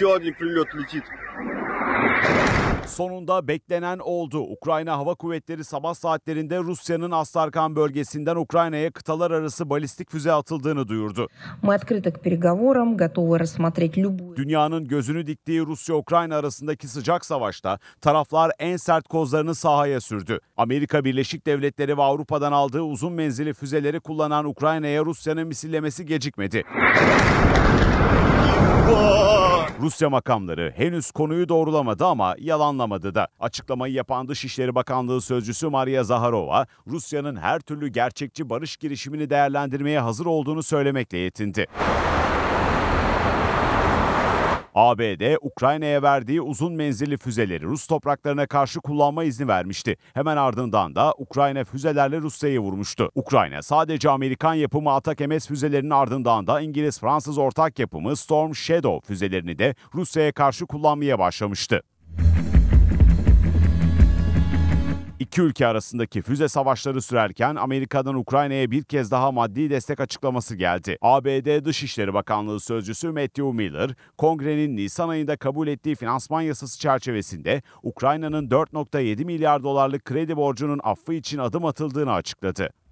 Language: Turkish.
Еще один прилет летит. Sonunda beklenen oldu. Ukrayna Hava Kuvvetleri sabah saatlerinde Rusya'nın Astarkan bölgesinden Ukrayna'ya kıtalar arası balistik füze atıldığını duyurdu. Dünyanın gözünü diktiği Rusya-Ukrayna arasındaki sıcak savaşta taraflar en sert kozlarını sahaya sürdü. Amerika Birleşik Devletleri ve Avrupa'dan aldığı uzun menzili füzeleri kullanan Ukrayna'ya Rusya'nın misillemesi gecikmedi. Rusya makamları henüz konuyu doğrulamadı ama yalanlamadı da. Açıklamayı yapan Dışişleri Bakanlığı Sözcüsü Maria Zaharova, Rusya'nın her türlü gerçekçi barış girişimini değerlendirmeye hazır olduğunu söylemekle yetindi. ABD, Ukrayna'ya verdiği uzun menzilli füzeleri Rus topraklarına karşı kullanma izni vermişti. Hemen ardından da Ukrayna füzelerle Rusya'yı vurmuştu. Ukrayna sadece Amerikan yapımı Atak MS füzelerinin ardından da İngiliz-Fransız ortak yapımı Storm Shadow füzelerini de Rusya'ya karşı kullanmaya başlamıştı. İki ülke arasındaki füze savaşları sürerken Amerika'dan Ukrayna'ya bir kez daha maddi destek açıklaması geldi. ABD Dışişleri Bakanlığı Sözcüsü Matthew Miller, kongrenin Nisan ayında kabul ettiği finansman yasası çerçevesinde Ukrayna'nın 4.7 milyar dolarlık kredi borcunun affı için adım atıldığını açıkladı.